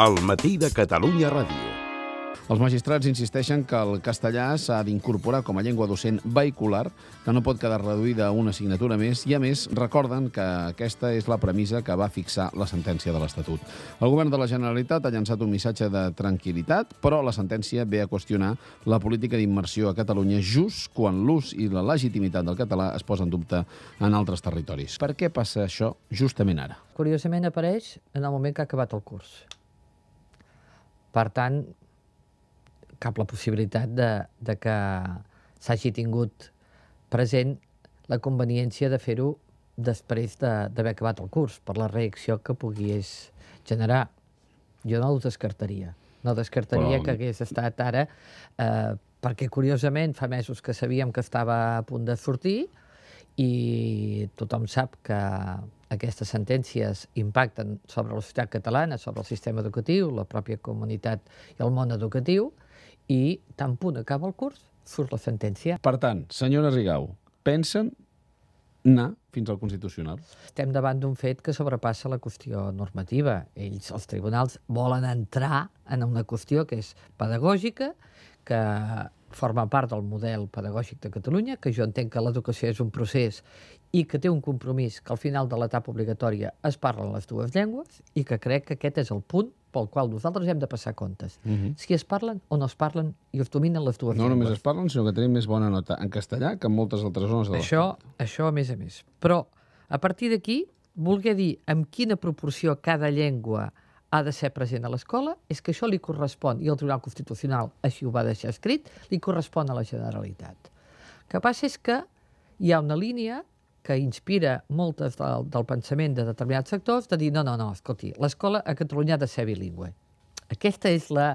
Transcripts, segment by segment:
El matí de Catalunya Ràdio. Els magistrats insisteixen que el castellà s'ha d'incorporar com a llengua docent vehicular, que no pot quedar reduïda a una assignatura més, i a més recorden que aquesta és la premissa que va fixar la sentència de l'Estatut. El govern de la Generalitat ha llançat un missatge de tranquil·litat, però la sentència ve a qüestionar la política d'immersió a Catalunya just quan l'ús i la legitimitat del català es posa en dubte en altres territoris. Per què passa això justament ara? Curiosament apareix en el moment que ha acabat el curs. Per tant, cap la possibilitat de, de que s'hagi tingut present la conveniència de fer-ho després d'haver de, acabat el curs, per la reacció que pogués generar. Jo no ho descartaria. No descartaria Però... que hagués estat ara, eh, perquè curiosament fa mesos que sabíem que estava a punt de sortir, i tothom sap que aquestes sentències impacten sobre la societat catalana, sobre el sistema educatiu, la pròpia comunitat i el món educatiu, i tan punt acaba el curs, surt la sentència. Per tant, senyora Rigau, pensen anar fins al Constitucional? Estem davant d'un fet que sobrepassa la qüestió normativa. Ells, els tribunals, volen entrar en una qüestió que és pedagògica, que forma part del model pedagògic de Catalunya, que jo entenc que l'educació és un procés i que té un compromís que al final de l'etapa obligatòria es parlen les dues llengües i que crec que aquest és el punt pel qual nosaltres hem de passar comptes. Uh mhm. -huh. Si es parlen o no es parlen i es dominen les dues no llengües. No només es parlen, sinó que tenim més bona nota en castellà que en moltes altres zones de Això, Això, a més a més. Però, a partir d'aquí, voler dir amb quina proporció cada llengua ha de ser present a l'escola, és que això li correspon, i el Tribunal Constitucional així ho va deixar escrit, li correspon a la Generalitat. El que passa és que hi ha una línia que inspira moltes del, del pensament de determinats sectors de dir no, no, no, escolti, l'escola a Catalunya ha de ser bilingüe. Aquesta és la,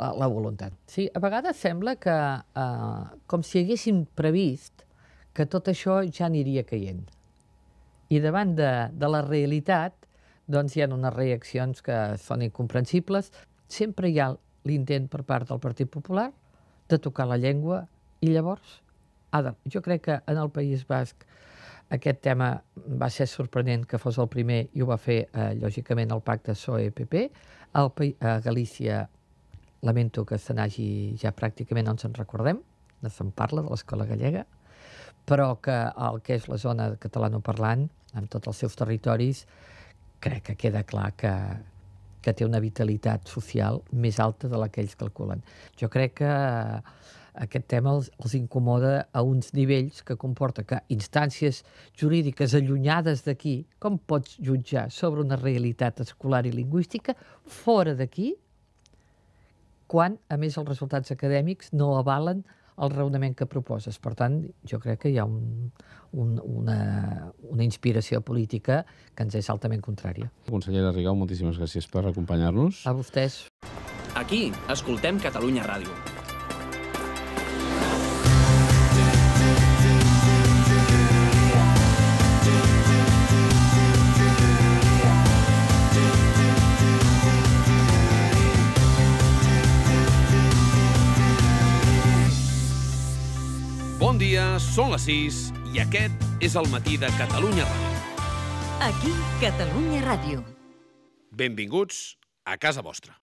la, la voluntat. Sí, a vegades sembla que eh, com si haguéssim previst que tot això ja aniria caient. I davant de, de la realitat doncs hi ha unes reaccions que són incomprensibles. Sempre hi ha l'intent per part del Partit Popular de tocar la llengua i llavors... Ada, jo crec que en el País Basc aquest tema va ser sorprenent que fos el primer i ho va fer, eh, lògicament, el pacte PSOE-PP. A eh, Galícia lamento que se n'hagi ja pràcticament no ens en recordem, no se'n parla de l'escola gallega, però que el que és la zona catalanoparlant, amb tots els seus territoris, crec que queda clar que, que té una vitalitat social més alta de la que ells calculen. Jo crec que eh, aquest tema els, els incomoda a uns nivells que comporta que instàncies jurídiques allunyades d'aquí, com pots jutjar sobre una realitat escolar i lingüística fora d'aquí, quan, a més, els resultats acadèmics no avalen el raonament que proposes. Per tant, jo crec que hi ha un, un, una, una inspiració política que ens és altament contrària. Consellera Rigau, moltíssimes gràcies per acompanyar-nos. A vostès. Aquí, escoltem Catalunya Ràdio. dia, són les 6 i aquest és el matí de Catalunya Ràdio. Aquí, Catalunya Ràdio. Benvinguts a casa vostra.